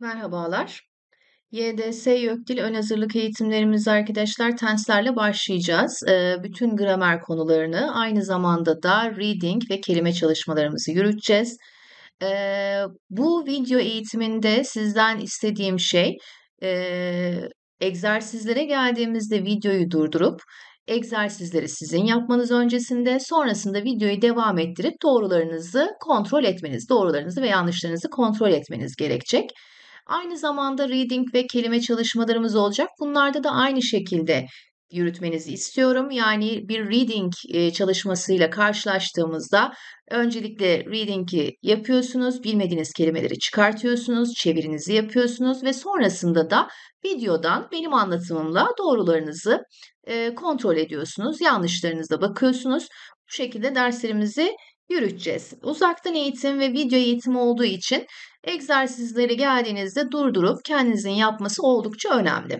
Merhabalar. YDS YÖKDİL ön hazırlık Eğitimlerimiz arkadaşlar tenslerle başlayacağız. Ee, bütün gramer konularını aynı zamanda da reading ve kelime çalışmalarımızı yürüteceğiz. Ee, bu video eğitiminde sizden istediğim şey e, egzersizlere geldiğimizde videoyu durdurup egzersizleri sizin yapmanız öncesinde sonrasında videoyu devam ettirip doğrularınızı kontrol etmeniz, doğrularınızı ve yanlışlarınızı kontrol etmeniz gerekecek. Aynı zamanda reading ve kelime çalışmalarımız olacak. Bunlarda da aynı şekilde yürütmenizi istiyorum. Yani bir reading e, çalışmasıyla karşılaştığımızda öncelikle reading'i yapıyorsunuz, bilmediğiniz kelimeleri çıkartıyorsunuz, çevirinizi yapıyorsunuz ve sonrasında da videodan benim anlatımımla doğrularınızı e, kontrol ediyorsunuz, yanlışlarınıza bakıyorsunuz. Bu şekilde derslerimizi yürüteceğiz. Uzaktan eğitim ve video eğitim olduğu için egzersizleri geldiğinizde durdurup kendinizin yapması oldukça önemli.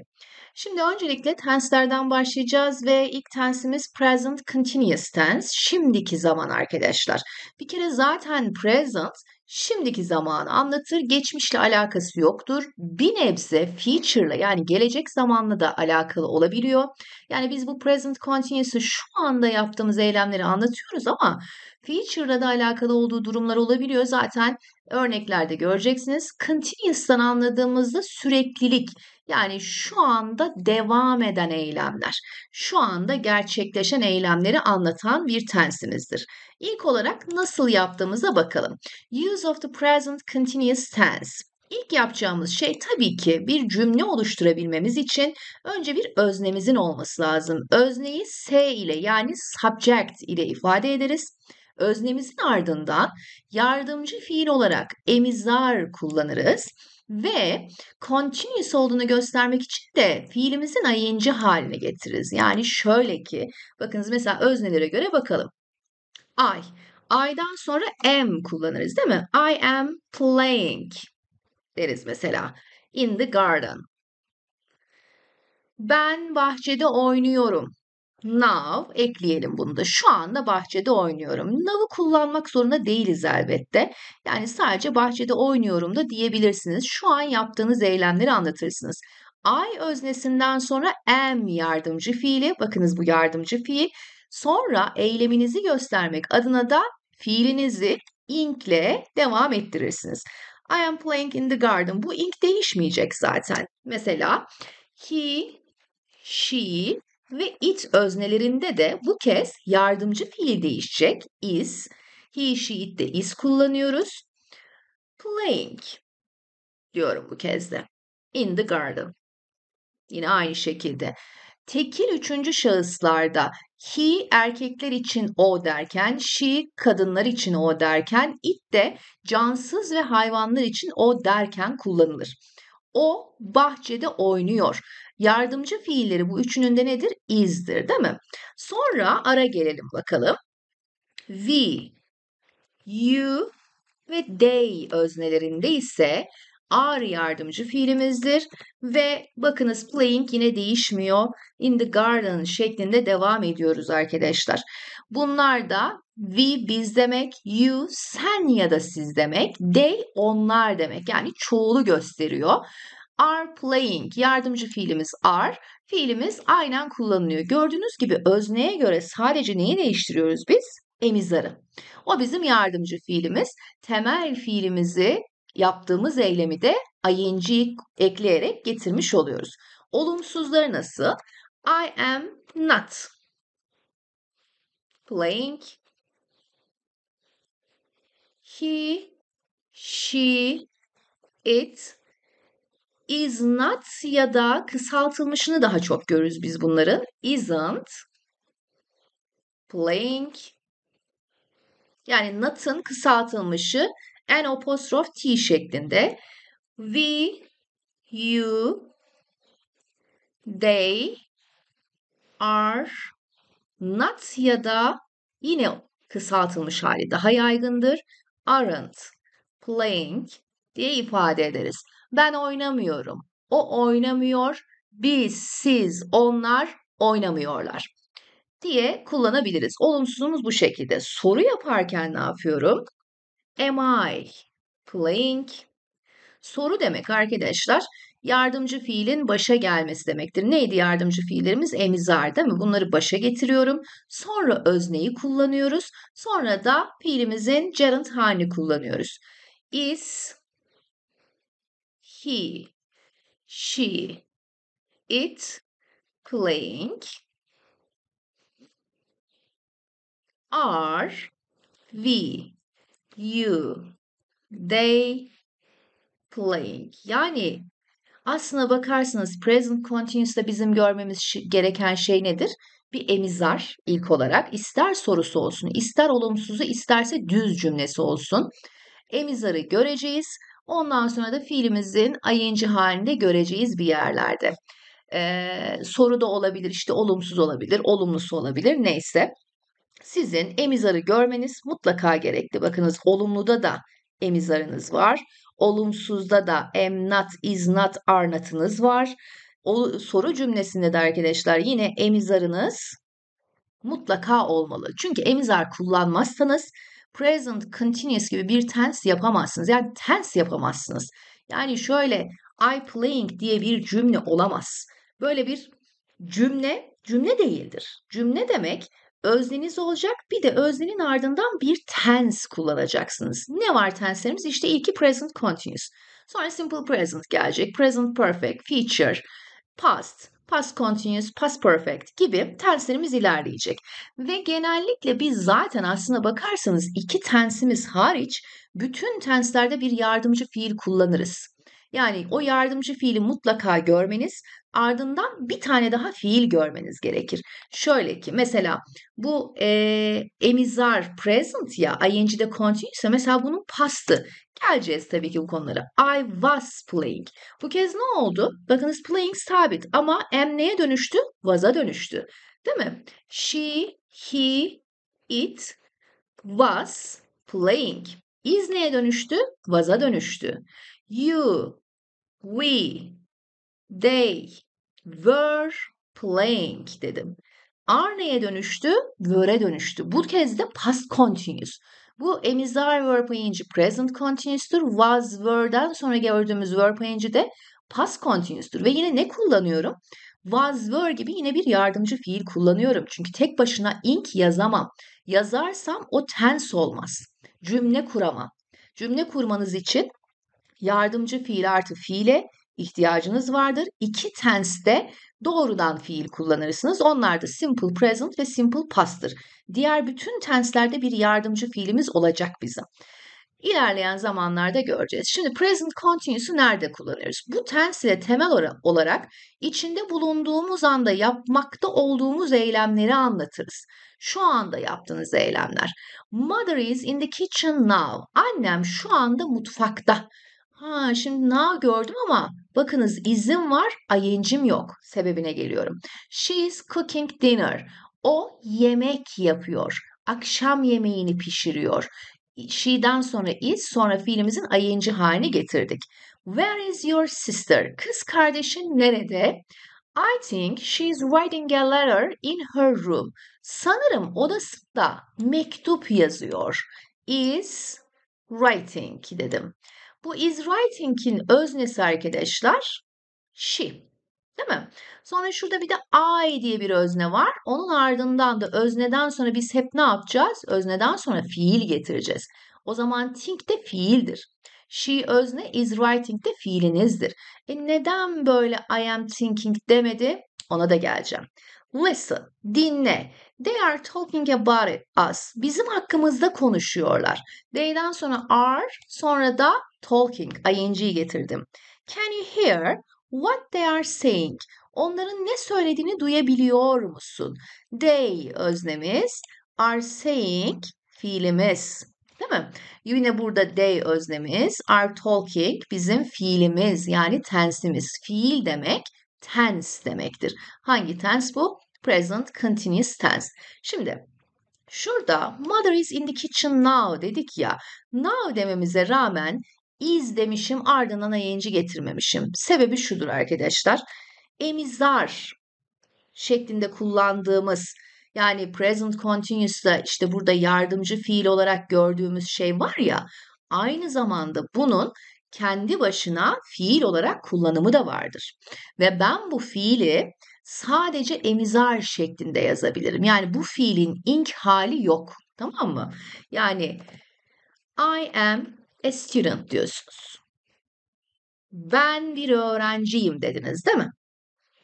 Şimdi öncelikle tenslerden başlayacağız ve ilk tensimiz present continuous tense, şimdiki zaman arkadaşlar. Bir kere zaten present şimdiki zamanı anlatır, geçmişle alakası yoktur. Bir nebze future'la yani gelecek zamanla da alakalı olabiliyor. Yani biz bu present continuous'ı şu anda yaptığımız eylemleri anlatıyoruz ama Feature'la da alakalı olduğu durumlar olabiliyor. Zaten örneklerde göreceksiniz. Continuous'tan anladığımızda süreklilik yani şu anda devam eden eylemler, şu anda gerçekleşen eylemleri anlatan bir tensimizdir. İlk olarak nasıl yaptığımıza bakalım. Use of the present continuous tense. İlk yapacağımız şey tabii ki bir cümle oluşturabilmemiz için önce bir öznemizin olması lazım. Özneyi S ile yani subject ile ifade ederiz öznemizin ardından yardımcı fiil olarak emizar kullanırız ve continuous olduğunu göstermek için de fiilimizin ing haline getiririz. Yani şöyle ki bakınız mesela öznelere göre bakalım. I. I'dan sonra am kullanırız değil mi? I am playing deriz mesela. In the garden. Ben bahçede oynuyorum now ekleyelim bunu da. Şu anda bahçede oynuyorum. Now'ı kullanmak zorunda değiliz elbette. Yani sadece bahçede oynuyorum da diyebilirsiniz. Şu an yaptığınız eylemleri anlatırsınız. I öznesinden sonra am yardımcı fiili. Bakınız bu yardımcı fiil. Sonra eyleminizi göstermek adına da fiilinizi inkle devam ettirirsiniz. I am playing in the garden. Bu ink değişmeyecek zaten. Mesela he, she ve it öznelerinde de bu kez yardımcı fiil değişecek. Is, he, she, it de is kullanıyoruz. Playing diyorum bu kez de. In the garden. Yine aynı şekilde. Tekil üçüncü şahıslarda he erkekler için o derken, she kadınlar için o derken, it de cansız ve hayvanlar için o derken kullanılır. O bahçede oynuyor. Yardımcı fiilleri bu üçünün de nedir? Is'dir değil mi? Sonra ara gelelim bakalım. We, you ve they öznelerinde ise are yardımcı fiilimizdir ve bakınız playing yine değişmiyor. In the garden şeklinde devam ediyoruz arkadaşlar. Bunlar da we biz demek, you sen ya da siz demek, they onlar demek. Yani çoğulu gösteriyor are playing. Yardımcı fiilimiz are. Fiilimiz aynen kullanılıyor. Gördüğünüz gibi özneye göre sadece neyi değiştiriyoruz biz? Emizarı. O bizim yardımcı fiilimiz. Temel fiilimizi yaptığımız eylemi de ing'yi ekleyerek getirmiş oluyoruz. Olumsuzları nasıl? I am not playing. He, she, it, is not ya da kısaltılmışını daha çok görürüz biz bunların. Isn't playing yani not'ın kısaltılmışı an apostrof t şeklinde. We, you, they are not ya da yine kısaltılmış hali daha yaygındır. Aren't playing diye ifade ederiz. Ben oynamıyorum. O oynamıyor. Biz, siz, onlar oynamıyorlar diye kullanabiliriz. Olumsuzumuz bu şekilde. Soru yaparken ne yapıyorum? Am I playing? Soru demek arkadaşlar yardımcı fiilin başa gelmesi demektir. Neydi yardımcı fiillerimiz? Emizar değil mi? Bunları başa getiriyorum. Sonra özneyi kullanıyoruz. Sonra da fiilimizin gerund halini kullanıyoruz. Is he, she, it, playing, are, we, you, they, playing. Yani aslına bakarsanız present continuous'ta bizim görmemiz gereken şey nedir? Bir emizar ilk olarak. ister sorusu olsun, ister olumsuzu, isterse düz cümlesi olsun. Emizarı göreceğiz. Ondan sonra da fiilimizin ing halinde göreceğiz bir yerlerde. Ee, soru da olabilir, işte olumsuz olabilir, olumlusu olabilir neyse. Sizin emizarı görmeniz mutlaka gerekli. Bakınız olumluda da emizarınız var. Olumsuzda da am not, is not, are not'ınız var. O, soru cümlesinde de arkadaşlar yine emizarınız mutlaka olmalı. Çünkü emizar kullanmazsanız present continuous gibi bir tense yapamazsınız. Yani tense yapamazsınız. Yani şöyle I playing diye bir cümle olamaz. Böyle bir cümle cümle değildir. Cümle demek özneniz olacak bir de öznenin ardından bir tense kullanacaksınız. Ne var tenslerimiz? İşte ilki present continuous. Sonra simple present gelecek. Present perfect, Future, past past continuous, past perfect gibi tenslerimiz ilerleyecek. Ve genellikle biz zaten aslında bakarsanız iki tensimiz hariç bütün tenslerde bir yardımcı fiil kullanırız. Yani o yardımcı fiili mutlaka görmeniz ardından bir tane daha fiil görmeniz gerekir. Şöyle ki mesela bu e, emizar present ya ing'de continue ise mesela bunun pastı. Geleceğiz tabii ki bu konulara. I was playing. Bu kez ne oldu? Bakınız playing sabit ama am neye dönüştü? Was'a dönüştü. Değil mi? She, he, it was playing. Is neye dönüştü? Was'a dönüştü. You, we, they were playing dedim. Are neye dönüştü? Were'e dönüştü. Bu kez de past continuous. Bu emizar verb ing present continuous'tur. Was were'den sonra gördüğümüz verb ing de past continuous'tur. Ve yine ne kullanıyorum? Was were gibi yine bir yardımcı fiil kullanıyorum. Çünkü tek başına ink yazamam. Yazarsam o tense olmaz. Cümle kuramam. Cümle kurmanız için yardımcı fiil artı fiile ihtiyacınız vardır. İki tense'de doğrudan fiil kullanırsınız. Onlar da simple present ve simple past'tır. Diğer bütün tenslerde bir yardımcı fiilimiz olacak bizim. İlerleyen zamanlarda göreceğiz. Şimdi present continuous'u nerede kullanıyoruz? Bu tense ile temel olarak içinde bulunduğumuz anda yapmakta olduğumuz eylemleri anlatırız. Şu anda yaptığınız eylemler. Mother is in the kitchen now. Annem şu anda mutfakta. Ha şimdi now gördüm ama bakınız izim var, ing'im yok. Sebebine geliyorum. She is cooking dinner. O yemek yapıyor. Akşam yemeğini pişiriyor. She'den sonra is, sonra fiilimizin ing halini getirdik. Where is your sister? Kız kardeşin nerede? I think she's writing a letter in her room. Sanırım odasında mektup yazıyor. Is writing dedim. Bu is writing'in öznesi arkadaşlar she. Değil mi? Sonra şurada bir de I diye bir özne var. Onun ardından da özneden sonra biz hep ne yapacağız? Özneden sonra fiil getireceğiz. O zaman think de fiildir. She özne is writing de fiilinizdir. E neden böyle I am thinking demedi? Ona da geleceğim. Listen, dinle. They are talking about it, us. Bizim hakkımızda konuşuyorlar. They'den sonra are, sonra da talking, ing'yi getirdim. Can you hear what they are saying? Onların ne söylediğini duyabiliyor musun? They öznemiz, are saying fiilimiz. Değil mi? Yine burada they öznemiz, are talking bizim fiilimiz yani tensimiz. Fiil demek tense demektir. Hangi tense bu? Present continuous tense. Şimdi şurada mother is in the kitchen now dedik ya. Now dememize rağmen is demişim ardından ayıncı getirmemişim. Sebebi şudur arkadaşlar. Emizar şeklinde kullandığımız yani present continuous'ta işte burada yardımcı fiil olarak gördüğümüz şey var ya aynı zamanda bunun kendi başına fiil olarak kullanımı da vardır. Ve ben bu fiili sadece emizar şeklinde yazabilirim. Yani bu fiilin ink hali yok. Tamam mı? Yani I am a student diyorsunuz. Ben bir öğrenciyim dediniz değil mi?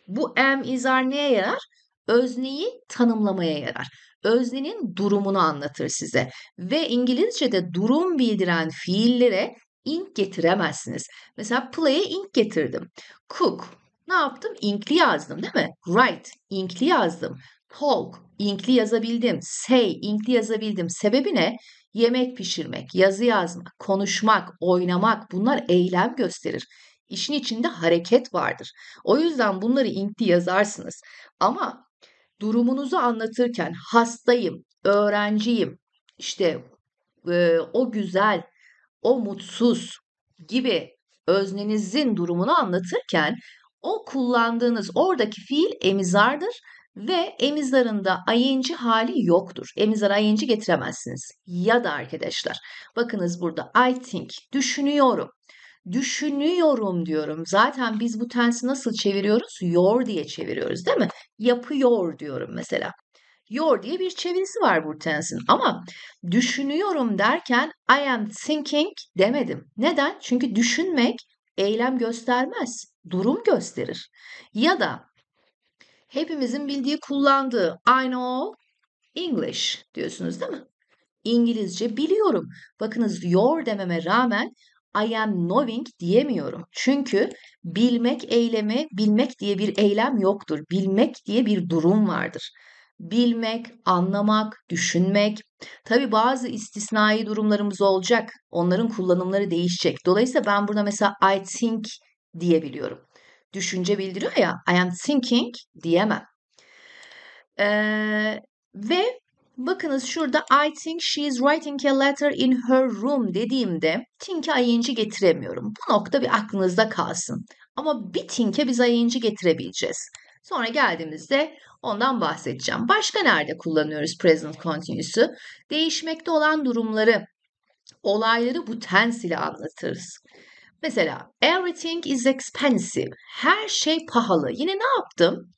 Bu am izar neye yarar? Özneyi tanımlamaya yarar. Öznenin durumunu anlatır size. Ve İngilizce'de durum bildiren fiillere ink getiremezsiniz. Mesela play'e ink getirdim. Cook ne yaptım? Inkli yazdım değil mi? Write inkli yazdım. Talk inkli yazabildim. Say inkli yazabildim. Sebebi ne? Yemek pişirmek, yazı yazmak, konuşmak, oynamak bunlar eylem gösterir. İşin içinde hareket vardır. O yüzden bunları inkli yazarsınız. Ama durumunuzu anlatırken hastayım, öğrenciyim, işte e, o güzel, o mutsuz gibi öznenizin durumunu anlatırken o kullandığınız oradaki fiil emizardır ve emizarında ing hali yoktur. Emizara ing getiremezsiniz. Ya da arkadaşlar bakınız burada I think düşünüyorum. Düşünüyorum diyorum. Zaten biz bu tensi nasıl çeviriyoruz? Your diye çeviriyoruz değil mi? Yapıyor diyorum mesela your diye bir çevirisi var bu tense'in. Ama düşünüyorum derken I am thinking demedim. Neden? Çünkü düşünmek eylem göstermez, durum gösterir. Ya da hepimizin bildiği kullandığı I know English diyorsunuz değil mi? İngilizce biliyorum. Bakınız your dememe rağmen I am knowing diyemiyorum. Çünkü bilmek eylemi, bilmek diye bir eylem yoktur. Bilmek diye bir durum vardır bilmek, anlamak, düşünmek. Tabii bazı istisnai durumlarımız olacak. Onların kullanımları değişecek. Dolayısıyla ben burada mesela I think diyebiliyorum. Düşünce bildiriyor ya I am thinking diyemem. Ee, ve bakınız şurada I think she is writing a letter in her room dediğimde think'e ing getiremiyorum. Bu nokta bir aklınızda kalsın. Ama bir think'e biz ing getirebileceğiz. Sonra geldiğimizde Ondan bahsedeceğim. Başka nerede kullanıyoruz present continuous'u? Değişmekte olan durumları, olayları bu tense ile anlatırız. Mesela everything is expensive. Her şey pahalı. Yine ne yaptım?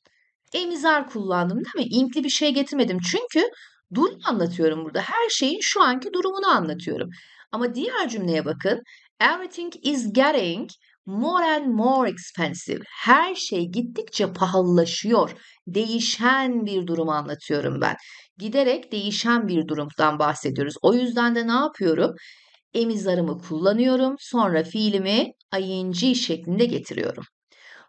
Emizar kullandım değil mi? İmpli bir şey getirmedim. Çünkü durum anlatıyorum burada. Her şeyin şu anki durumunu anlatıyorum. Ama diğer cümleye bakın. Everything is getting more and more expensive. Her şey gittikçe pahalılaşıyor. Değişen bir durumu anlatıyorum ben. Giderek değişen bir durumdan bahsediyoruz. O yüzden de ne yapıyorum? Emizarımı kullanıyorum. Sonra fiilimi ing şeklinde getiriyorum.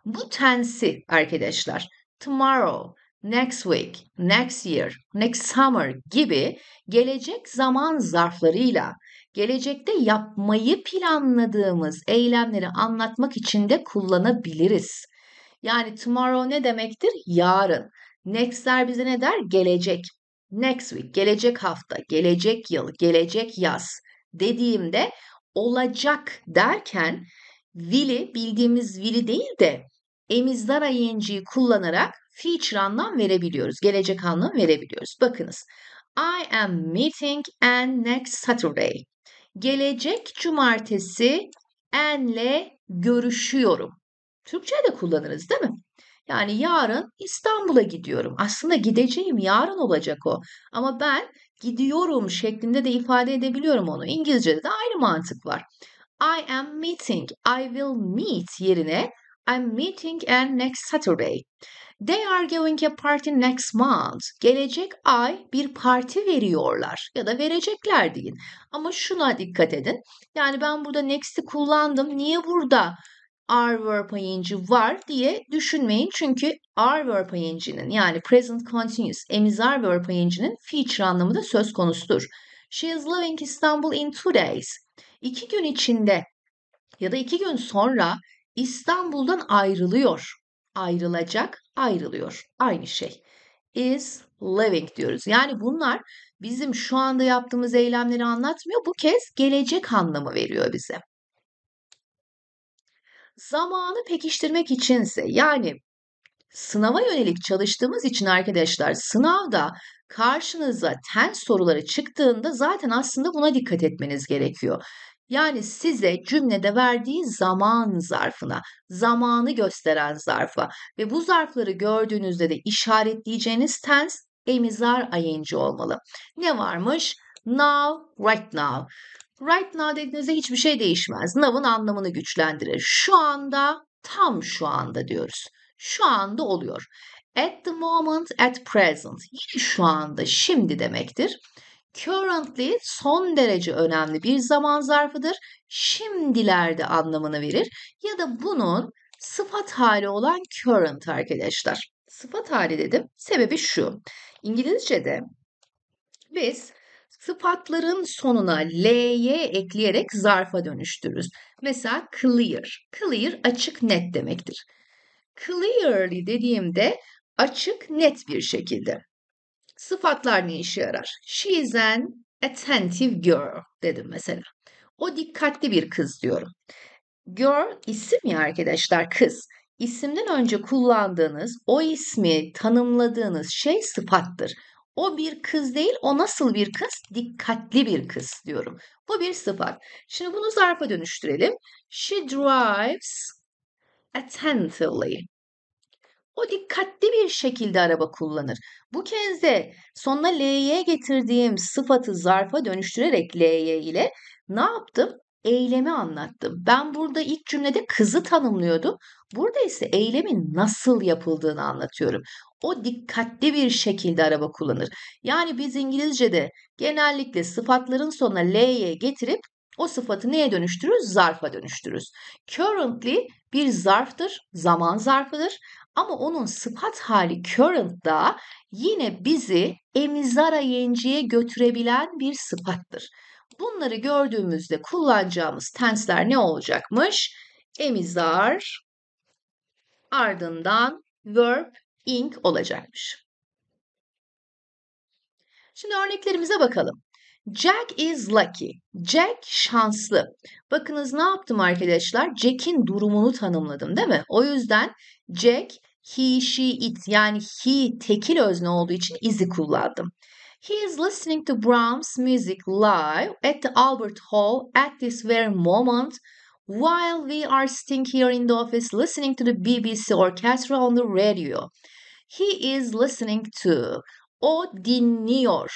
Bu tensi arkadaşlar tomorrow, next week, next year, next summer gibi gelecek zaman zarflarıyla gelecekte yapmayı planladığımız eylemleri anlatmak için de kullanabiliriz. Yani tomorrow ne demektir? Yarın. Next'ler bize ne der? Gelecek. Next week, gelecek hafta, gelecek yıl, gelecek yaz dediğimde olacak derken will'i bildiğimiz will'i değil de emizdar ing'yi kullanarak future anlam verebiliyoruz. Gelecek anlam verebiliyoruz. Bakınız. I am meeting and next Saturday. Gelecek cumartesi En'le görüşüyorum. Türkçe de kullanırız değil mi? Yani yarın İstanbul'a gidiyorum. Aslında gideceğim yarın olacak o. Ama ben gidiyorum şeklinde de ifade edebiliyorum onu. İngilizce'de de aynı mantık var. I am meeting, I will meet yerine I'm meeting and next Saturday. They are giving a party next month. Gelecek ay bir parti veriyorlar ya da verecekler deyin. Ama şuna dikkat edin. Yani ben burada next'i kullandım. Niye burada are verb ing var diye düşünmeyin. Çünkü are verb ing'nin yani present continuous emizar verb ing'nin feature anlamı da söz konusudur. She is leaving Istanbul in two days. İki gün içinde ya da iki gün sonra İstanbul'dan ayrılıyor. Ayrılacak ayrılıyor. Aynı şey. Is living diyoruz. Yani bunlar bizim şu anda yaptığımız eylemleri anlatmıyor. Bu kez gelecek anlamı veriyor bize. Zamanı pekiştirmek içinse yani sınava yönelik çalıştığımız için arkadaşlar sınavda karşınıza ten soruları çıktığında zaten aslında buna dikkat etmeniz gerekiyor. Yani size cümlede verdiği zaman zarfına, zamanı gösteren zarfa ve bu zarfları gördüğünüzde de işaretleyeceğiniz tense emizar ing olmalı. Ne varmış? Now, right now. Right now dediğinizde hiçbir şey değişmez. Now'ın anlamını güçlendirir. Şu anda, tam şu anda diyoruz. Şu anda oluyor. At the moment, at present. Yine şu anda, şimdi demektir currently son derece önemli bir zaman zarfıdır. Şimdilerde anlamını verir ya da bunun sıfat hali olan current arkadaşlar. Sıfat hali dedim. Sebebi şu. İngilizce'de biz sıfatların sonuna l'ye ekleyerek zarfa dönüştürürüz. Mesela clear. Clear açık net demektir. Clearly dediğimde açık net bir şekilde. Sıfatlar ne işe yarar? She is an attentive girl dedim mesela. O dikkatli bir kız diyorum. Girl isim ya arkadaşlar kız. İsimden önce kullandığınız, o ismi tanımladığınız şey sıfattır. O bir kız değil, o nasıl bir kız? Dikkatli bir kız diyorum. Bu bir sıfat. Şimdi bunu zarfa dönüştürelim. She drives attentively o dikkatli bir şekilde araba kullanır. Bu kez de sonuna L'ye getirdiğim sıfatı zarfa dönüştürerek L'ye ile ne yaptım? Eylemi anlattım. Ben burada ilk cümlede kızı tanımlıyordum. Burada ise eylemin nasıl yapıldığını anlatıyorum. O dikkatli bir şekilde araba kullanır. Yani biz İngilizce'de genellikle sıfatların sonuna L'ye getirip o sıfatı neye dönüştürürüz? Zarfa dönüştürürüz. Currently bir zarftır, zaman zarfıdır. Ama onun sıfat hali da yine bizi emizara yenciye götürebilen bir sıfattır. Bunları gördüğümüzde kullanacağımız tensler ne olacakmış? Emizar ardından verb ing olacakmış. Şimdi örneklerimize bakalım. Jack is lucky. Jack şanslı. Bakınız ne yaptım arkadaşlar? Jack'in durumunu tanımladım değil mi? O yüzden Jack he, she, it yani he tekil özne olduğu için is'i kullandım. He is listening to Brahms music live at the Albert Hall at this very moment while we are sitting here in the office listening to the BBC orchestra on the radio. He is listening to. O dinliyor.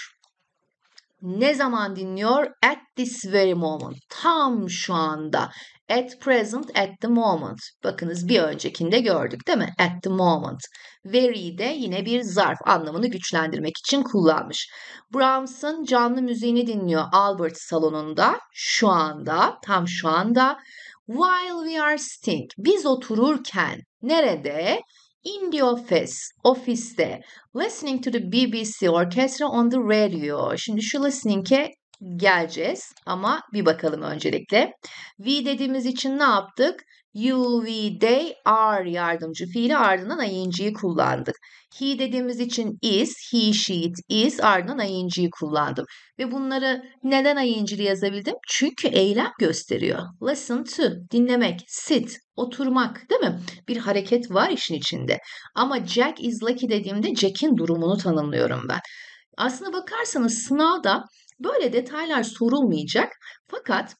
Ne zaman dinliyor? At this very moment. Tam şu anda. At present, at the moment. Bakınız bir öncekinde gördük değil mi? At the moment. Very de yine bir zarf anlamını güçlendirmek için kullanmış. Brahms'ın canlı müziğini dinliyor Albert salonunda şu anda, tam şu anda. While we are sitting, biz otururken nerede? In the office, ofiste. Listening to the BBC orchestra on the radio. Şimdi şu listening'e geleceğiz ama bir bakalım öncelikle. We dediğimiz için ne yaptık? You, we, they, are yardımcı fiili ardından ing'yi kullandık. He dediğimiz için is, he, she, it is ardından ing'yi kullandım. Ve bunları neden ing'li yazabildim? Çünkü eylem gösteriyor. Listen to, dinlemek, sit, oturmak değil mi? Bir hareket var işin içinde. Ama Jack is lucky dediğimde Jack'in durumunu tanımlıyorum ben. Aslına bakarsanız sınavda Böyle detaylar sorulmayacak fakat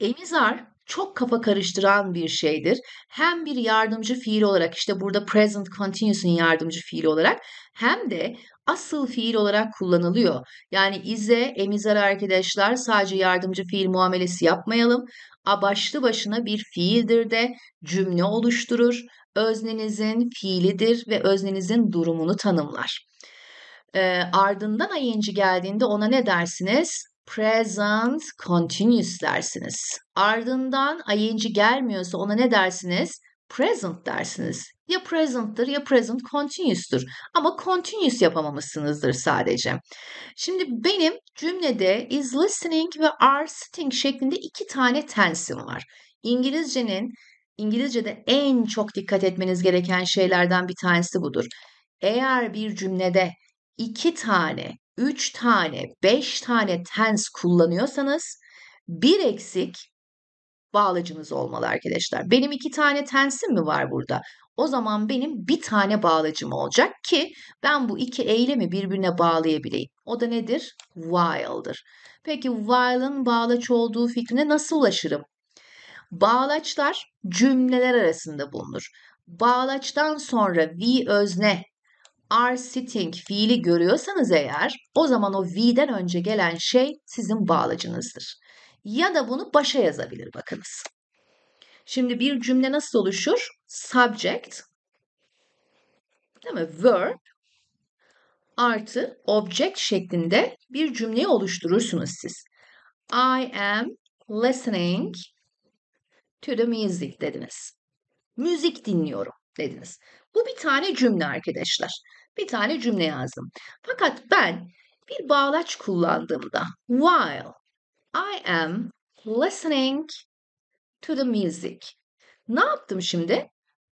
emizar çok kafa karıştıran bir şeydir. Hem bir yardımcı fiil olarak işte burada present continuous'un yardımcı fiili olarak hem de asıl fiil olarak kullanılıyor. Yani ize, emizar arkadaşlar sadece yardımcı fiil muamelesi yapmayalım. A başlı başına bir fiildir de cümle oluşturur. Öznenizin fiilidir ve öznenizin durumunu tanımlar e, ardından ing geldiğinde ona ne dersiniz? Present continuous dersiniz. Ardından ing gelmiyorsa ona ne dersiniz? Present dersiniz. Ya present'tır ya present continuous'tur. Ama continuous yapamamışsınızdır sadece. Şimdi benim cümlede is listening ve are sitting şeklinde iki tane tensim var. İngilizcenin İngilizce'de en çok dikkat etmeniz gereken şeylerden bir tanesi budur. Eğer bir cümlede iki tane, üç tane, beş tane tense kullanıyorsanız bir eksik bağlacınız olmalı arkadaşlar. Benim iki tane tensim mi var burada? O zaman benim bir tane bağlacım olacak ki ben bu iki eylemi birbirine bağlayabileyim. O da nedir? While'dır. Peki while'ın bağlaç olduğu fikrine nasıl ulaşırım? Bağlaçlar cümleler arasında bulunur. Bağlaçtan sonra V özne are sitting fiili görüyorsanız eğer o zaman o V'den önce gelen şey sizin bağlacınızdır. Ya da bunu başa yazabilir bakınız. Şimdi bir cümle nasıl oluşur? Subject değil mi? Verb artı object şeklinde bir cümleyi oluşturursunuz siz. I am listening to the music dediniz. Müzik dinliyorum dediniz. Bu bir tane cümle arkadaşlar bir tane cümle yazdım. Fakat ben bir bağlaç kullandığımda while I am listening to the music. Ne yaptım şimdi?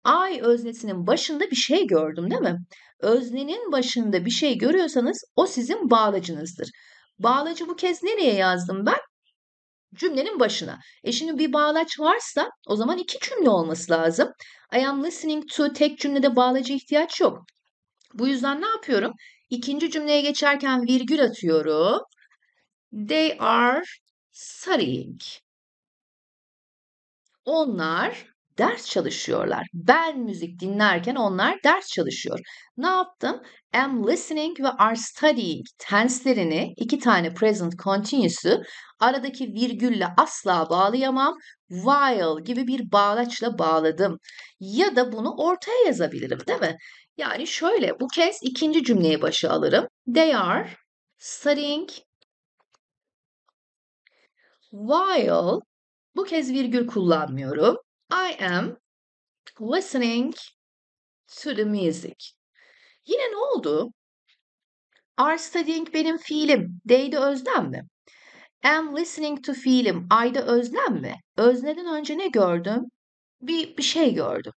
I öznesinin başında bir şey gördüm değil mi? Öznenin başında bir şey görüyorsanız o sizin bağlacınızdır. Bağlacı bu kez nereye yazdım ben? Cümlenin başına. E şimdi bir bağlaç varsa o zaman iki cümle olması lazım. I am listening to tek cümlede bağlaca ihtiyaç yok. Bu yüzden ne yapıyorum? İkinci cümleye geçerken virgül atıyorum. They are studying. Onlar ders çalışıyorlar. Ben müzik dinlerken onlar ders çalışıyor. Ne yaptım? Am listening ve are studying tenslerini iki tane present continuous'u aradaki virgülle asla bağlayamam. While gibi bir bağlaçla bağladım. Ya da bunu ortaya yazabilirim değil mi? Yani şöyle bu kez ikinci cümleyi başı alırım. They are studying while bu kez virgül kullanmıyorum. I am listening to the music. Yine ne oldu? Are studying benim fiilim. They'de özlem mi? Am listening to fiilim. I'da özlem mi? Özneden önce ne gördüm? Bir, bir şey gördüm.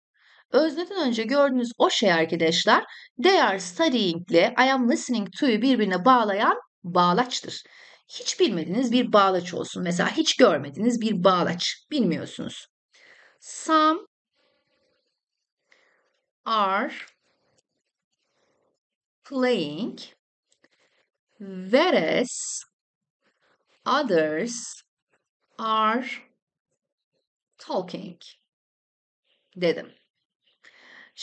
Özneden önce gördüğünüz o şey arkadaşlar they are studying ile I am listening to'yu birbirine bağlayan bağlaçtır. Hiç bilmediğiniz bir bağlaç olsun. Mesela hiç görmediğiniz bir bağlaç bilmiyorsunuz. Some are playing whereas others are talking dedim.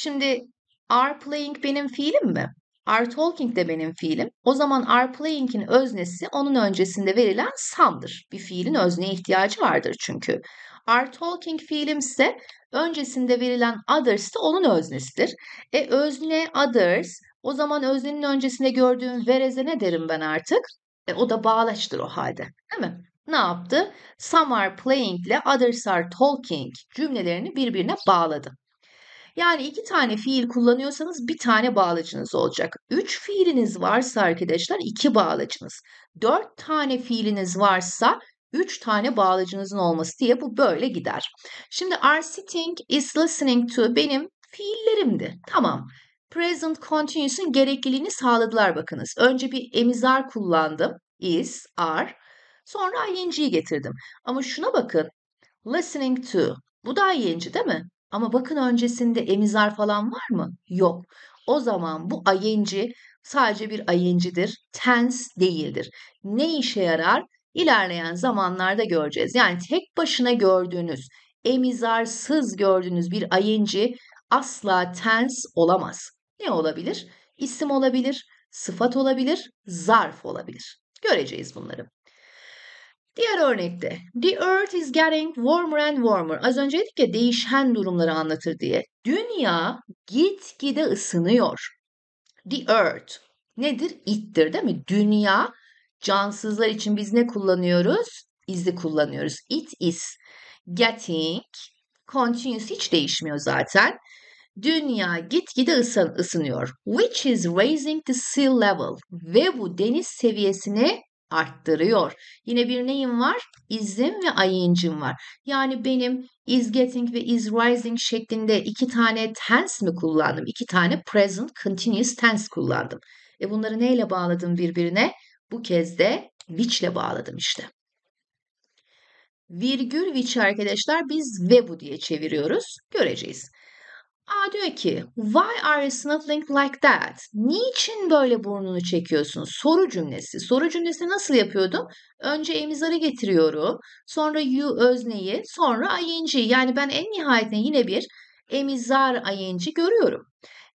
Şimdi are playing benim fiilim mi? Are talking de benim fiilim. O zaman are playing'in öznesi onun öncesinde verilen some'dır. Bir fiilin özneye ihtiyacı vardır çünkü. Are talking fiilimse öncesinde verilen others da onun öznesidir. E özne others o zaman öznenin öncesinde gördüğüm vereze ne derim ben artık? E, o da bağlaçtır o halde değil mi? Ne yaptı? Some are playing ile others are talking cümlelerini birbirine bağladı. Yani iki tane fiil kullanıyorsanız bir tane bağlacınız olacak. Üç fiiliniz varsa arkadaşlar iki bağlacınız. Dört tane fiiliniz varsa üç tane bağlacınızın olması diye bu böyle gider. Şimdi are sitting is listening to benim fiillerimdi. Tamam. Present continuous'un gerekliliğini sağladılar bakınız. Önce bir emizar kullandım. Is, are. Sonra ing'yi getirdim. Ama şuna bakın. Listening to. Bu da ing değil mi? Ama bakın öncesinde emizar falan var mı? Yok. O zaman bu ing sadece bir ing'dir. Tense değildir. Ne işe yarar? İlerleyen zamanlarda göreceğiz. Yani tek başına gördüğünüz, emizarsız gördüğünüz bir ing asla tense olamaz. Ne olabilir? İsim olabilir, sıfat olabilir, zarf olabilir. Göreceğiz bunları. Diğer örnekte The earth is getting warmer and warmer. Az önce dedik ya değişen durumları anlatır diye. Dünya gitgide ısınıyor. The earth nedir? It'tir değil mi? Dünya cansızlar için biz ne kullanıyoruz? Is'i kullanıyoruz. It is getting continuous hiç değişmiyor zaten. Dünya gitgide ısın, ısınıyor. Which is raising the sea level. Ve bu deniz seviyesini arttırıyor. Yine bir neyim var? İzim ve ayıncım var. Yani benim is getting ve is rising şeklinde iki tane tense mi kullandım? İki tane present continuous tense kullandım. E bunları neyle bağladım birbirine? Bu kez de which ile bağladım işte. Virgül which arkadaşlar biz ve bu diye çeviriyoruz. Göreceğiz. Aa diyor ki why are you snuffling like that? Niçin böyle burnunu çekiyorsun? Soru cümlesi. Soru cümlesini nasıl yapıyordum? Önce emizarı getiriyorum. Sonra you özneyi. Sonra ing. Yani ben en nihayetinde yine bir emizar ing görüyorum.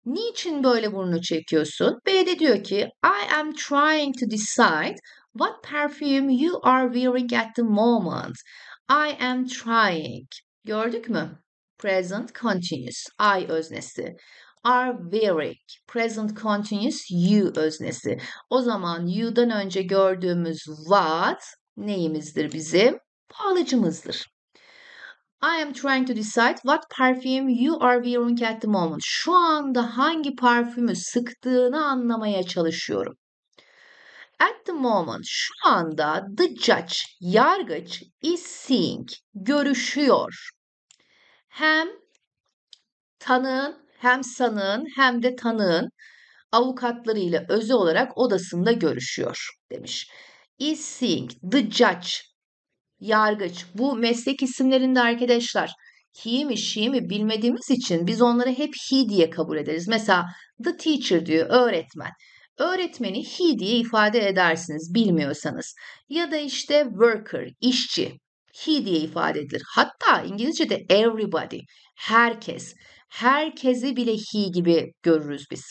Niçin böyle burnunu çekiyorsun? B'de diyor ki I am trying to decide what perfume you are wearing at the moment. I am trying. Gördük mü? present continuous I öznesi are wearing present continuous you öznesi. O zaman you'dan önce gördüğümüz what neyimizdir bizim? Pahalıcımızdır. I am trying to decide what perfume you are wearing at the moment. Şu anda hangi parfümü sıktığını anlamaya çalışıyorum. At the moment şu anda the judge yargıç is seeing görüşüyor hem tanığın hem sanığın hem de tanığın avukatlarıyla özel olarak odasında görüşüyor demiş. Is seeing the judge yargıç bu meslek isimlerinde arkadaşlar he mi she mi bilmediğimiz için biz onları hep he diye kabul ederiz. Mesela the teacher diyor öğretmen. Öğretmeni he diye ifade edersiniz bilmiyorsanız. Ya da işte worker, işçi he diye ifade edilir. Hatta İngilizce'de everybody, herkes, herkesi bile he gibi görürüz biz.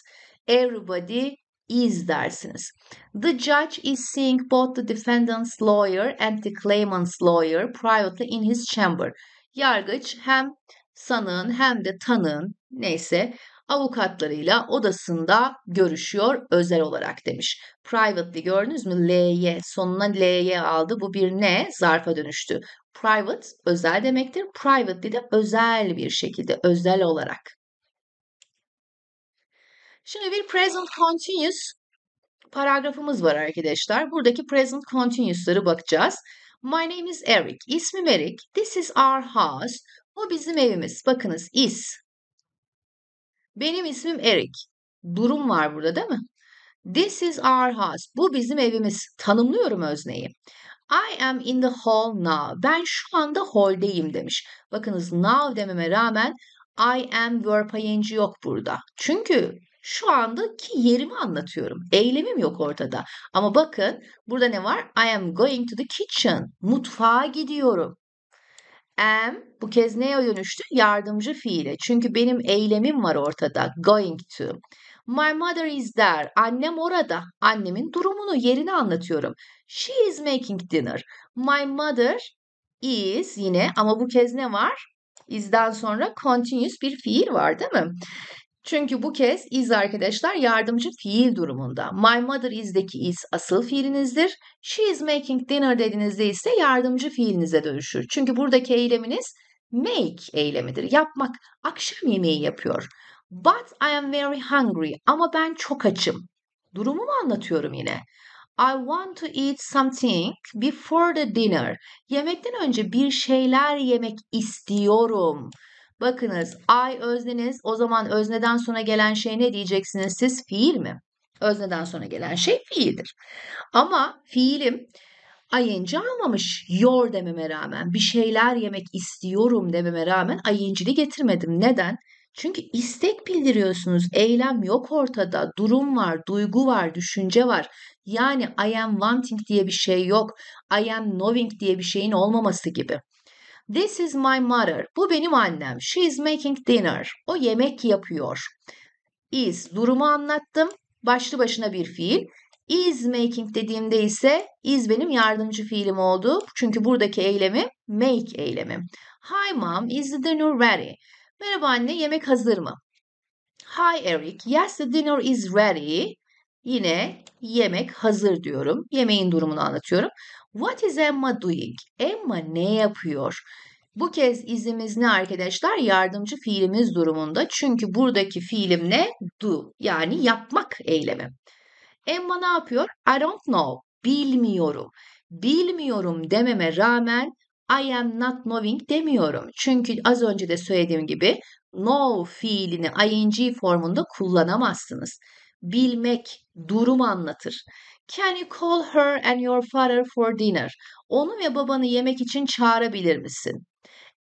Everybody is dersiniz. The judge is seeing both the defendant's lawyer and the claimant's lawyer privately in his chamber. Yargıç hem sanığın hem de tanığın neyse avukatlarıyla odasında görüşüyor özel olarak demiş. Privately gördünüz mü? L'ye sonuna L'ye aldı. Bu bir ne? Zarfa dönüştü. Private özel demektir. Privately de özel bir şekilde, özel olarak. Şimdi bir present continuous paragrafımız var arkadaşlar. Buradaki present continuous'ları bakacağız. My name is Eric. İsmim Eric. This is our house. Bu bizim evimiz. Bakınız is benim ismim Eric. Durum var burada değil mi? This is our house. Bu bizim evimiz. Tanımlıyorum özneyi. I am in the hall now. Ben şu anda halldeyim demiş. Bakınız now dememe rağmen I am verb ing yok burada. Çünkü şu andaki yerimi anlatıyorum. Eylemim yok ortada. Ama bakın burada ne var? I am going to the kitchen. Mutfağa gidiyorum am bu kez neye dönüştü? Yardımcı fiile. Çünkü benim eylemim var ortada. Going to. My mother is there. Annem orada. Annemin durumunu, yerini anlatıyorum. She is making dinner. My mother is yine ama bu kez ne var? Iz'den sonra continuous bir fiil var değil mi? Çünkü bu kez is arkadaşlar yardımcı fiil durumunda. My mother is'deki is asıl fiilinizdir. She is making dinner dediğinizde ise yardımcı fiilinize dönüşür. Çünkü buradaki eyleminiz make eylemidir. Yapmak. Akşam yemeği yapıyor. But I am very hungry. Ama ben çok açım. Durumumu anlatıyorum yine. I want to eat something before the dinner. Yemekten önce bir şeyler yemek istiyorum. Bakınız I özneniz o zaman özneden sonra gelen şey ne diyeceksiniz siz? Fiil mi? Özneden sonra gelen şey fiildir. Ama fiilim ING almamış. Yor dememe rağmen bir şeyler yemek istiyorum dememe rağmen ING'li getirmedim. Neden? Çünkü istek bildiriyorsunuz. Eylem yok ortada. Durum var, duygu var, düşünce var. Yani I am wanting diye bir şey yok. I am knowing diye bir şeyin olmaması gibi. This is my mother. Bu benim annem. She is making dinner. O yemek yapıyor. Is durumu anlattım. Başlı başına bir fiil. Is making dediğimde ise is benim yardımcı fiilim oldu. Çünkü buradaki eylemi make eylemi. Hi mom, is the dinner ready? Merhaba anne, yemek hazır mı? Hi Eric, yes the dinner is ready. Yine yemek hazır diyorum. Yemeğin durumunu anlatıyorum. What is Emma doing? Emma ne yapıyor? Bu kez izimiz ne arkadaşlar? Yardımcı fiilimiz durumunda. Çünkü buradaki fiilim ne? Do. Yani yapmak eylemi. Emma ne yapıyor? I don't know. Bilmiyorum. Bilmiyorum dememe rağmen I am not knowing demiyorum. Çünkü az önce de söylediğim gibi know fiilini ing formunda kullanamazsınız. Bilmek durum anlatır. Can you call her and your father for dinner? Onu ve babanı yemek için çağırabilir misin?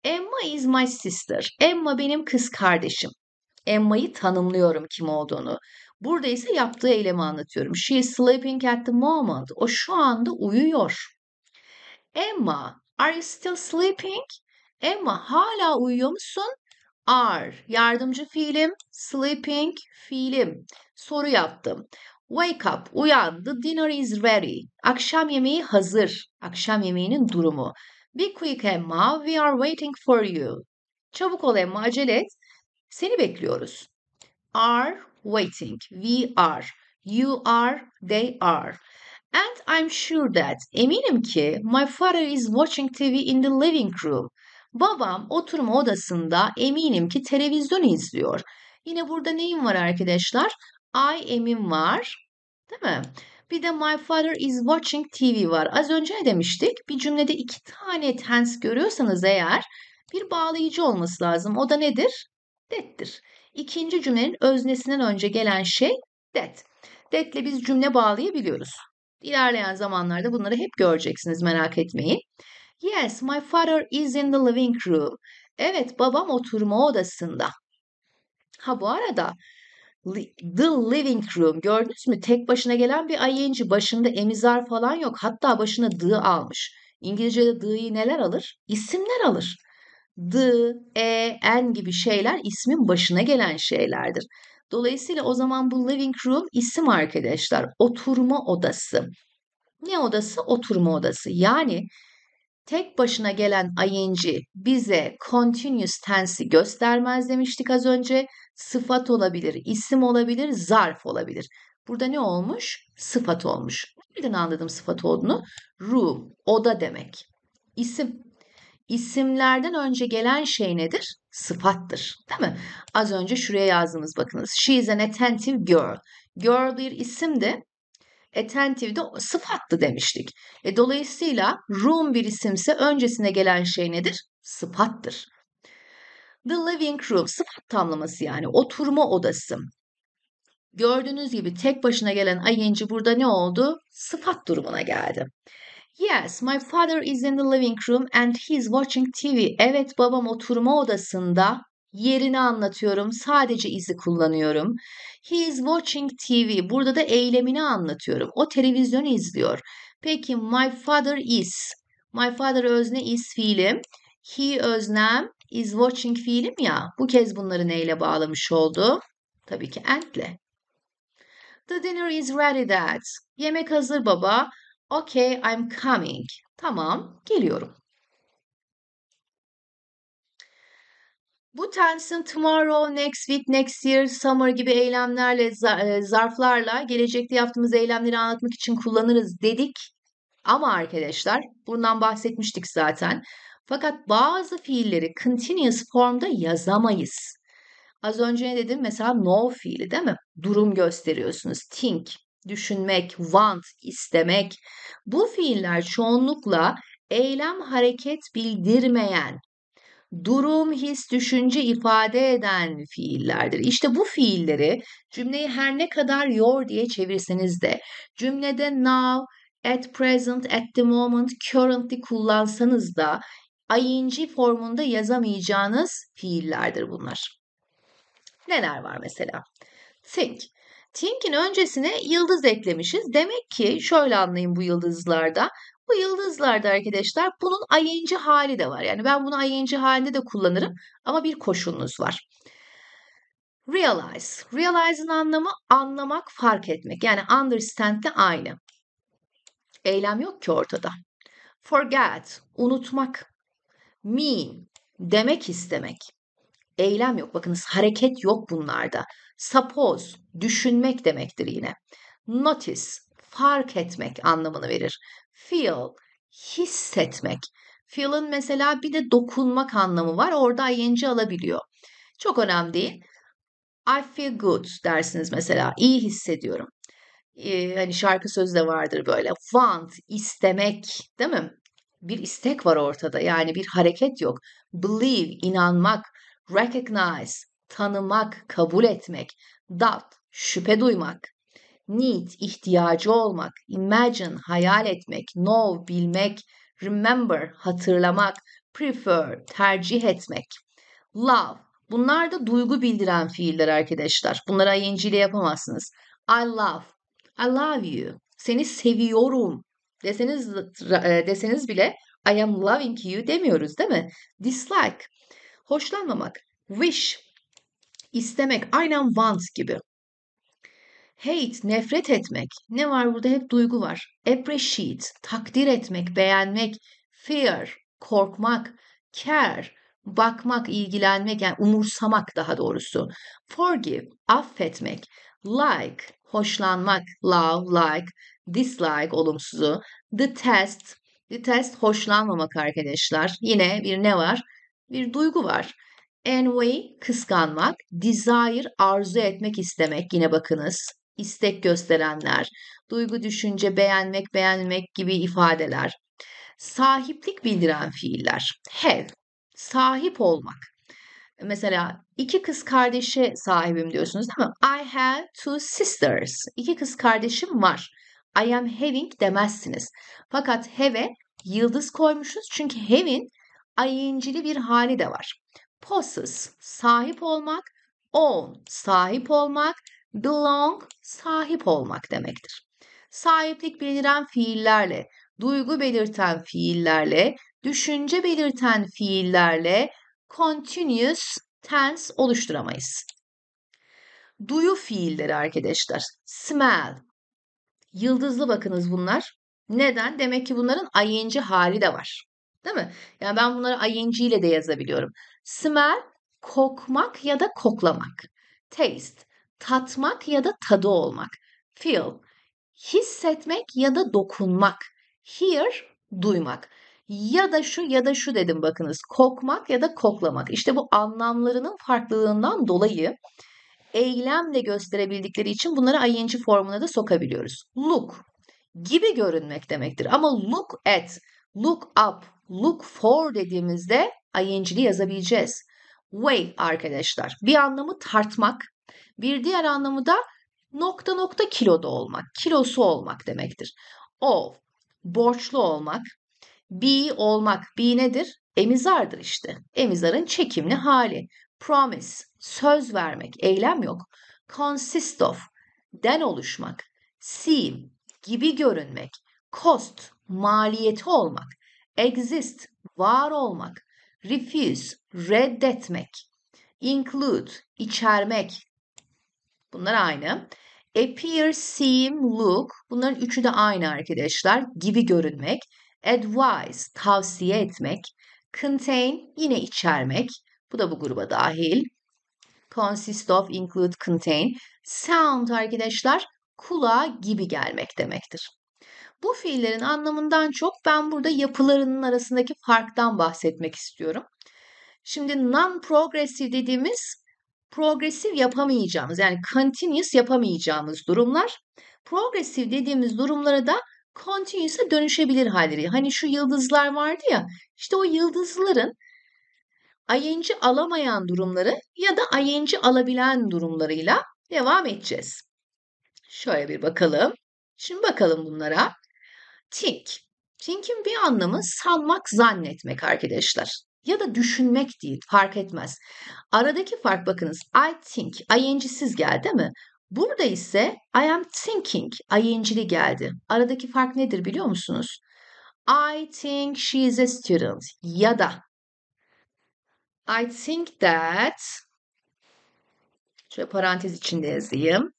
Emma is my sister. Emma benim kız kardeşim. Emma'yı tanımlıyorum kim olduğunu. Burada ise yaptığı eylemi anlatıyorum. She is sleeping at the moment. O şu anda uyuyor. Emma, are you still sleeping? Emma hala uyuyor musun? Are yardımcı fiilim, sleeping fiilim. Soru yaptım. Wake up, uyan. The dinner is ready. Akşam yemeği hazır. Akşam yemeğinin durumu. Be quick Emma, we are waiting for you. Çabuk ol Emma, acele et. Seni bekliyoruz. Are waiting. We are. You are. They are. And I'm sure that, eminim ki, my father is watching TV in the living room. Babam oturma odasında eminim ki televizyon izliyor. Yine burada neyim var arkadaşlar? I am'im var. Değil mi? Bir de my father is watching TV var. Az önce ne demiştik? Bir cümlede iki tane tense görüyorsanız eğer bir bağlayıcı olması lazım. O da nedir? That'tir. İkinci cümlenin öznesinden önce gelen şey that. That'le biz cümle bağlayabiliyoruz. İlerleyen zamanlarda bunları hep göreceksiniz merak etmeyin. Yes, my father is in the living room. Evet, babam oturma odasında. Ha bu arada The living room gördünüz mü? Tek başına gelen bir ing başında emizar falan yok. Hatta başına the almış. İngilizce'de the'yi neler alır? İsimler alır. The, e, n gibi şeyler ismin başına gelen şeylerdir. Dolayısıyla o zaman bu living room isim arkadaşlar. Oturma odası. Ne odası? Oturma odası. Yani tek başına gelen ing bize continuous tense'i göstermez demiştik az önce. Sıfat olabilir, isim olabilir, zarf olabilir. Burada ne olmuş? Sıfat olmuş. Nereden anladım sıfat olduğunu? Room, oda demek. İsim. İsimlerden önce gelen şey nedir? Sıfattır. Değil mi? Az önce şuraya yazdığımız bakınız. She is an attentive girl. Girl bir isim de attentive'de sıfattı demiştik. E, dolayısıyla room bir isimse öncesine gelen şey nedir? Sıfattır. The living room sıfat tamlaması yani oturma odası. Gördüğünüz gibi tek başına gelen ing burada ne oldu? Sıfat durumuna geldi. Yes, my father is in the living room and he is watching TV. Evet, babam oturma odasında yerini anlatıyorum. Sadece izi kullanıyorum. He is watching TV. Burada da eylemini anlatıyorum. O televizyonu izliyor. Peki my father is. My father özne is fiilim. He öznem is watching fiilim ya. Bu kez bunları neyle bağlamış oldu? Tabii ki and'le. The dinner is ready dad. Yemek hazır baba. Okay, I'm coming. Tamam, geliyorum. Bu tensin tomorrow, next week, next year, summer gibi eylemlerle, e, zarflarla gelecekte yaptığımız eylemleri anlatmak için kullanırız dedik. Ama arkadaşlar bundan bahsetmiştik zaten. Fakat bazı fiilleri continuous formda yazamayız. Az önce ne dedim? Mesela no fiili değil mi? Durum gösteriyorsunuz. Think, düşünmek, want, istemek. Bu fiiller çoğunlukla eylem hareket bildirmeyen durum, his, düşünce ifade eden fiillerdir. İşte bu fiilleri cümleyi her ne kadar your diye çevirseniz de cümlede now, at present, at the moment, currently kullansanız da ing formunda yazamayacağınız fiillerdir bunlar. Neler var mesela? Think. Think'in öncesine yıldız eklemişiz. Demek ki şöyle anlayın bu yıldızlarda. Bu yıldızlarda arkadaşlar bunun ing hali de var. Yani ben bunu ing halinde de kullanırım ama bir koşulunuz var. Realize. Realize'ın anlamı anlamak, fark etmek. Yani understand de aynı. Eylem yok ki ortada. Forget, unutmak. Mean, demek istemek. Eylem yok. Bakınız hareket yok bunlarda. Suppose, düşünmek demektir yine. Notice, fark etmek anlamını verir. Feel, hissetmek. Feel'ın mesela bir de dokunmak anlamı var. Orada ing alabiliyor. Çok önemli değil. I feel good dersiniz mesela. İyi hissediyorum. Ee, hani şarkı sözü de vardır böyle. Want, istemek değil mi? Bir istek var ortada. Yani bir hareket yok. Believe, inanmak. Recognize, tanımak, kabul etmek. Doubt, şüphe duymak need ihtiyacı olmak, imagine hayal etmek, know bilmek, remember hatırlamak, prefer tercih etmek, love bunlar da duygu bildiren fiiller arkadaşlar. Bunlara ing yapamazsınız. I love, I love you. Seni seviyorum deseniz e, deseniz bile I am loving you demiyoruz değil mi? Dislike, hoşlanmamak, wish, istemek, aynen want gibi. Hate, nefret etmek. Ne var burada? Hep duygu var. Appreciate, takdir etmek, beğenmek. Fear, korkmak. Care, bakmak, ilgilenmek yani umursamak daha doğrusu. Forgive, affetmek. Like, hoşlanmak, love, like, dislike olumsuzu. Detest, detest hoşlanmamak arkadaşlar. Yine bir ne var? Bir duygu var. Envy, kıskanmak. Desire, arzu etmek, istemek. Yine bakınız istek gösterenler, duygu, düşünce, beğenmek, beğenmek gibi ifadeler. Sahiplik bildiren fiiller. Have, sahip olmak. Mesela iki kız kardeşe sahibim diyorsunuz değil mi? I have two sisters. İki kız kardeşim var. I am having demezsiniz. Fakat have'e yıldız koymuşuz çünkü have'in ayıncili bir hali de var. Possess, sahip olmak, own, sahip olmak, Belong sahip olmak demektir. Sahiplik beliren fiillerle, duygu belirten fiillerle, düşünce belirten fiillerle continuous tense oluşturamayız. Duyu fiilleri arkadaşlar. Smell. Yıldızlı bakınız bunlar. Neden? Demek ki bunların ing hali de var. Değil mi? Yani ben bunları ing ile de yazabiliyorum. Smell kokmak ya da koklamak. Taste tatmak ya da tadı olmak. Feel hissetmek ya da dokunmak. Hear duymak. Ya da şu ya da şu dedim bakınız. Kokmak ya da koklamak. İşte bu anlamlarının farklılığından dolayı eylemle gösterebildikleri için bunları ing formuna da sokabiliyoruz. Look gibi görünmek demektir. Ama look at, look up, look for dediğimizde ing'li yazabileceğiz. Way arkadaşlar bir anlamı tartmak, bir diğer anlamı da nokta nokta kiloda olmak, kilosu olmak demektir. O borçlu olmak, be olmak, be nedir? Emizardır işte. Emizarın çekimli hali. Promise, söz vermek, eylem yok. Consist of, den oluşmak. Seem, gibi görünmek. Cost, maliyeti olmak. Exist, var olmak. Refuse, reddetmek. Include, içermek, Bunlar aynı. Appear, seem, look. Bunların üçü de aynı arkadaşlar. Gibi görünmek. Advise, tavsiye etmek. Contain, yine içermek. Bu da bu gruba dahil. Consist of, include, contain. Sound arkadaşlar kulağa gibi gelmek demektir. Bu fiillerin anlamından çok ben burada yapılarının arasındaki farktan bahsetmek istiyorum. Şimdi non-progressive dediğimiz progresif yapamayacağımız yani continuous yapamayacağımız durumlar. Progresif dediğimiz durumlara da continuous'a dönüşebilir halleri. Hani şu yıldızlar vardı ya işte o yıldızların ING alamayan durumları ya da ING alabilen durumlarıyla devam edeceğiz. Şöyle bir bakalım. Şimdi bakalım bunlara. Think. Think'in bir anlamı sanmak, zannetmek arkadaşlar ya da düşünmek değil fark etmez. Aradaki fark bakınız I think ing'siz geldi değil mi? Burada ise I am thinking ing'li geldi. Aradaki fark nedir biliyor musunuz? I think she is a student ya da I think that şöyle parantez içinde yazayım.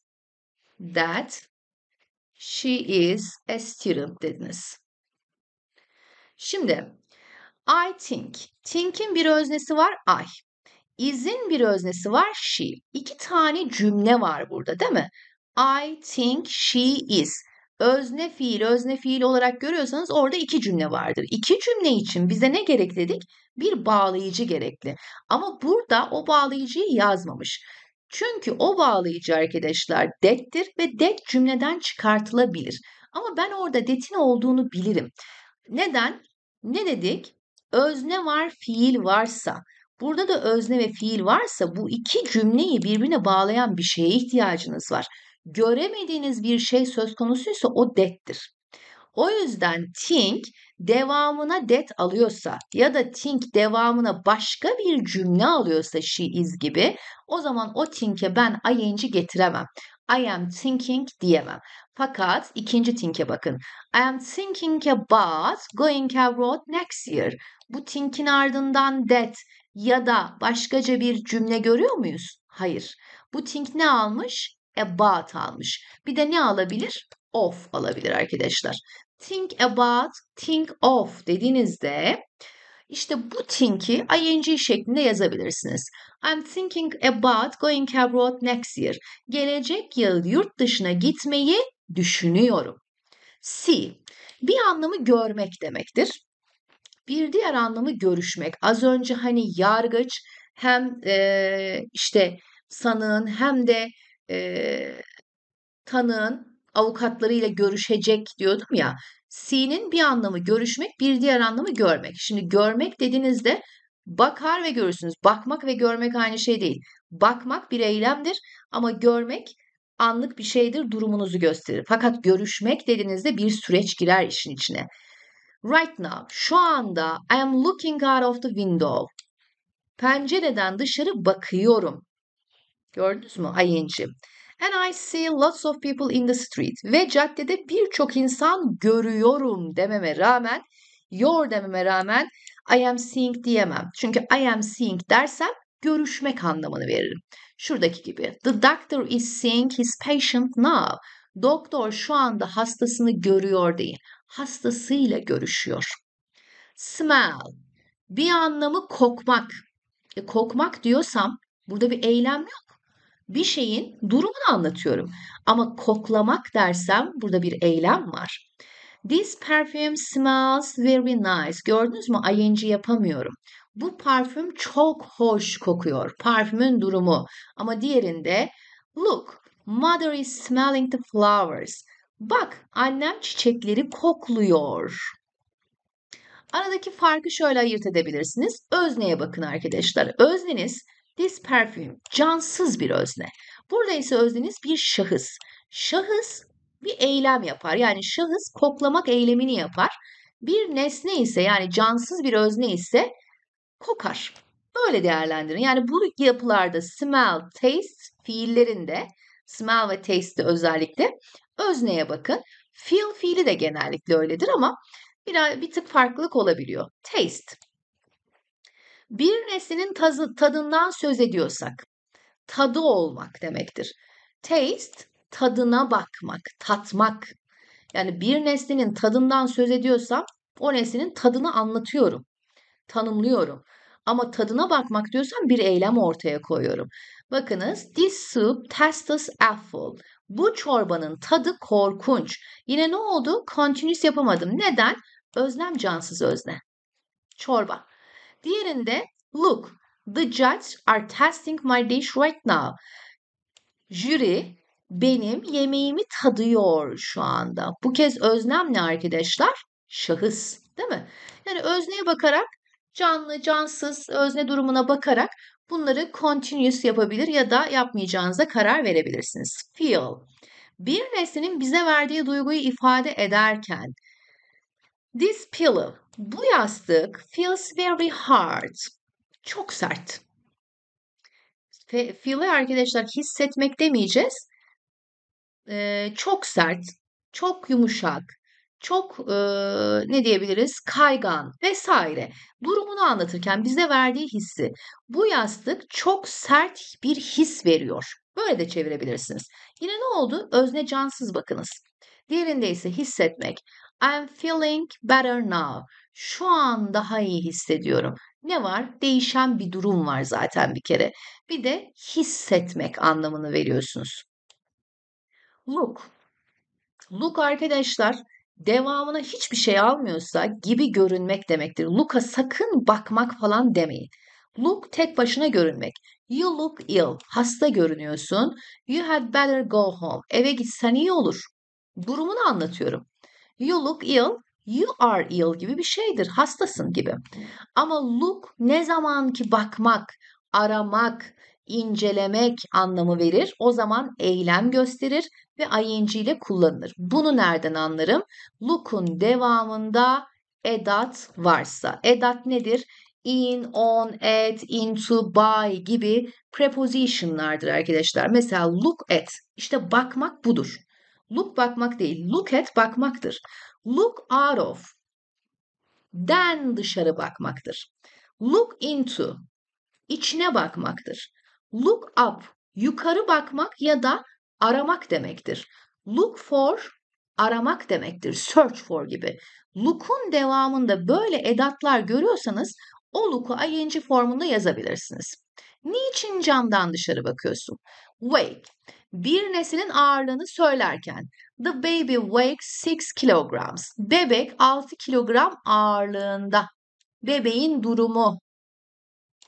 That she is a student dediniz. Şimdi I think. Think'in bir öznesi var I. Is'in bir öznesi var she. İki tane cümle var burada değil mi? I think she is. Özne fiil, özne fiil olarak görüyorsanız orada iki cümle vardır. İki cümle için bize ne gerek dedik? Bir bağlayıcı gerekli. Ama burada o bağlayıcıyı yazmamış. Çünkü o bağlayıcı arkadaşlar dettir ve det cümleden çıkartılabilir. Ama ben orada detin olduğunu bilirim. Neden? Ne dedik? özne var, fiil varsa, burada da özne ve fiil varsa bu iki cümleyi birbirine bağlayan bir şeye ihtiyacınız var. Göremediğiniz bir şey söz konusuysa o dettir. O yüzden think devamına det alıyorsa ya da think devamına başka bir cümle alıyorsa she is gibi o zaman o think'e ben ing'i getiremem. I am thinking diyemem. Fakat ikinci think'e bakın. I am thinking about going abroad next year. Bu think'in ardından that ya da başkaca bir cümle görüyor muyuz? Hayır. Bu think ne almış? About almış. Bir de ne alabilir? Of alabilir arkadaşlar. Think about, think of dediğinizde işte bu think'i ing şeklinde yazabilirsiniz. I'm thinking about going abroad next year. Gelecek yıl yurt dışına gitmeyi düşünüyorum. See bir anlamı görmek demektir. Bir diğer anlamı görüşmek. Az önce hani yargıç hem e, işte sanığın hem de e, tanığın avukatlarıyla görüşecek diyordum ya. C'nin bir anlamı görüşmek, bir diğer anlamı görmek. Şimdi görmek dediğinizde bakar ve görürsünüz. Bakmak ve görmek aynı şey değil. Bakmak bir eylemdir ama görmek anlık bir şeydir, durumunuzu gösterir. Fakat görüşmek dediğinizde bir süreç girer işin içine. Right now, şu anda I am looking out of the window. Pencereden dışarı bakıyorum. Gördünüz mü? ayinci? And I see lots of people in the street. Ve caddede birçok insan görüyorum dememe rağmen, your dememe rağmen I am seeing diyemem. Çünkü I am seeing dersem görüşmek anlamını veririm. Şuradaki gibi. The doctor is seeing his patient now. Doktor şu anda hastasını görüyor değil. Hastasıyla görüşüyor. Smell. Bir anlamı kokmak. E, kokmak diyorsam burada bir eylem yok bir şeyin durumunu anlatıyorum. Ama koklamak dersem burada bir eylem var. This perfume smells very nice. Gördünüz mü? ING yapamıyorum. Bu parfüm çok hoş kokuyor. Parfümün durumu. Ama diğerinde look, mother is smelling the flowers. Bak, annem çiçekleri kokluyor. Aradaki farkı şöyle ayırt edebilirsiniz. Özneye bakın arkadaşlar. Özneniz His perfume cansız bir özne. Burada ise özneniz bir şahıs. Şahıs bir eylem yapar. Yani şahıs koklamak eylemini yapar. Bir nesne ise yani cansız bir özne ise kokar. Böyle değerlendirin. Yani bu yapılarda smell, taste fiillerinde smell ve taste özellikle özneye bakın. Feel fiili de genellikle öyledir ama biraz bir tık farklılık olabiliyor. Taste bir nesnenin tazı, tadından söz ediyorsak, tadı olmak demektir. Taste, tadına bakmak, tatmak. Yani bir nesnenin tadından söz ediyorsam o nesnenin tadını anlatıyorum, tanımlıyorum. Ama tadına bakmak diyorsam bir eylem ortaya koyuyorum. Bakınız, this soup tastes awful. Bu çorbanın tadı korkunç. Yine ne oldu? Continuous yapamadım. Neden? Özlem cansız özne. Çorba. Diğerinde look the judges are tasting my dish right now. Jüri benim yemeğimi tadıyor şu anda. Bu kez öznem ne arkadaşlar? Şahıs değil mi? Yani özneye bakarak canlı, cansız, özne durumuna bakarak bunları continuous yapabilir ya da yapmayacağınıza karar verebilirsiniz. Feel. Bir nesnenin bize verdiği duyguyu ifade ederken This pillow, bu yastık feels very hard. Çok sert. Fe, feel'e arkadaşlar hissetmek demeyeceğiz. Ee, çok sert, çok yumuşak, çok e, ne diyebiliriz kaygan vesaire durumunu anlatırken bize verdiği hissi bu yastık çok sert bir his veriyor. Böyle de çevirebilirsiniz. Yine ne oldu? Özne cansız bakınız. Diğerinde ise hissetmek. I'm feeling better now şu an daha iyi hissediyorum. Ne var? Değişen bir durum var zaten bir kere. Bir de hissetmek anlamını veriyorsunuz. Look. Look arkadaşlar devamına hiçbir şey almıyorsa gibi görünmek demektir. Look'a sakın bakmak falan demeyin. Look tek başına görünmek. You look ill. Hasta görünüyorsun. You had better go home. Eve gitsen iyi olur. Durumunu anlatıyorum. You look ill. You are ill gibi bir şeydir. Hastasın gibi. Ama look ne zaman ki bakmak, aramak, incelemek anlamı verir. O zaman eylem gösterir ve ing ile kullanılır. Bunu nereden anlarım? Look'un devamında edat varsa. Edat nedir? in, on, at, into, by gibi prepositionlardır arkadaşlar. Mesela look at İşte bakmak budur. Look bakmak değil, look at bakmaktır. Look out of. Den dışarı bakmaktır. Look into. içine bakmaktır. Look up. Yukarı bakmak ya da aramak demektir. Look for aramak demektir. Search for gibi. Look'un devamında böyle edatlar görüyorsanız o look'u ing formunda yazabilirsiniz. Niçin camdan dışarı bakıyorsun? Wake. Bir nesnenin ağırlığını söylerken The baby weighs 6 kilograms. Bebek 6 kilogram ağırlığında. Bebeğin durumu.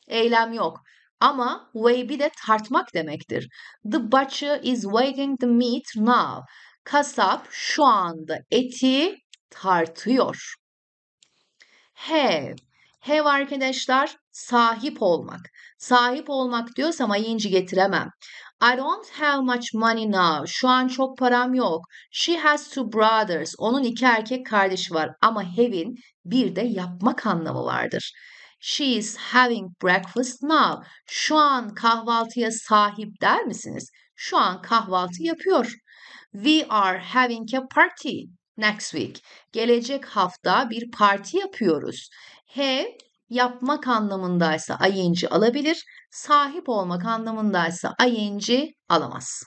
Eylem yok. Ama weigh bir de tartmak demektir. The butcher is weighing the meat now. Kasap şu anda eti tartıyor. Have. Have arkadaşlar sahip olmak. Sahip olmak diyorsam ayıncı getiremem. I don't have much money now. Şu an çok param yok. She has two brothers. Onun iki erkek kardeşi var ama having bir de yapmak anlamı vardır. She is having breakfast now. Şu an kahvaltıya sahip der misiniz? Şu an kahvaltı yapıyor. We are having a party next week. Gelecek hafta bir parti yapıyoruz. Have yapmak anlamındaysa ing'i alabilir, sahip olmak anlamındaysa ing'i alamaz.